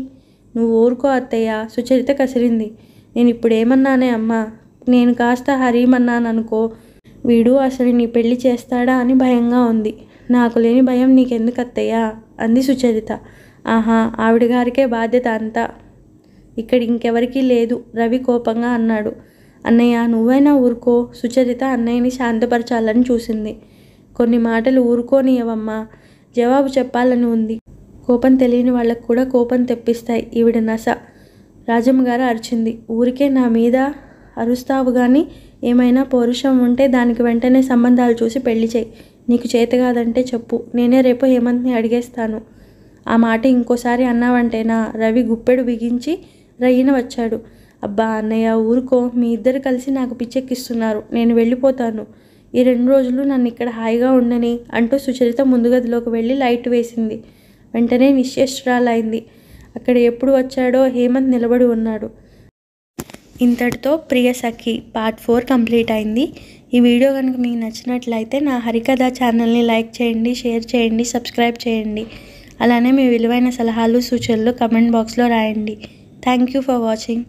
నువ్వు ఊరుకో అత్తయ్య సుచరిత కసిరింది నేను ఇప్పుడు ఏమన్నానే అమ్మా నేను కాస్త హరీమన్నాననుకో వీడు అసలు నీ పెళ్లి చేస్తాడా అని భయంగా ఉంది నాకు లేని భయం నీకెందుకు అత్తయ్యా అంది సుచరిత ఆహా ఆవిడగారికే బాధ్యత అంతా ఇక్కడ ఇంకెవరికీ లేదు రవి కోపంగా అన్నాడు అన్నయ్య నువ్వైనా ఊరుకో సుచరిత అన్నయ్యని శాంతపరచాలని చూసింది కొన్ని మాటలు ఊరుకోనియవమ్మా జవాబు చెప్పాలని ఉంది కోపం తెలియని వాళ్ళకు కూడా కోపం తెప్పిస్తాయి ఈవిడ నస రాజమ్మ గారు అరిచింది ఊరికే నా మీద అరుస్తావు కానీ ఏమైనా పౌరుషం ఉంటే దానికి వెంటనే సంబంధాలు చూసి పెళ్లి చేయి నీకు చేత కాదంటే చెప్పు నేనే రేపు హేమంత్ని అడిగేస్తాను ఆ మాట ఇంకోసారి అన్నావంటేనా రవి గుప్పెడు బిగించి రయ్యన వచ్చాడు అబ్బా అన్నయ్య ఊరుకో మీ ఇద్దరు కలిసి నాకు పిచ్చెక్కిస్తున్నారు నేను వెళ్ళిపోతాను ఈ రెండు రోజులు నన్ను ఇక్కడ హాయిగా ఉండని అంటూ సుచరిత ముందుగదిలోకి వెళ్ళి లైట్ వేసింది వెంటనే నిశ్చేష్టరాలైంది అక్కడ ఎప్పుడు వచ్చాడో హేమంత్ నిలబడి ఉన్నాడు ఇంతటితో Priya Sakhi part four complete అయింది ఈ వీడియో కనుక మీకు నచ్చినట్లయితే నా హరికథ ఛానల్ని లైక్ చేయండి షేర్ చేయండి సబ్స్క్రైబ్ చేయండి అలానే మీ విలువైన సలహాలు సూచనలు కమెంట్ బాక్స్లో రాయండి థ్యాంక్ యూ ఫర్ వాచింగ్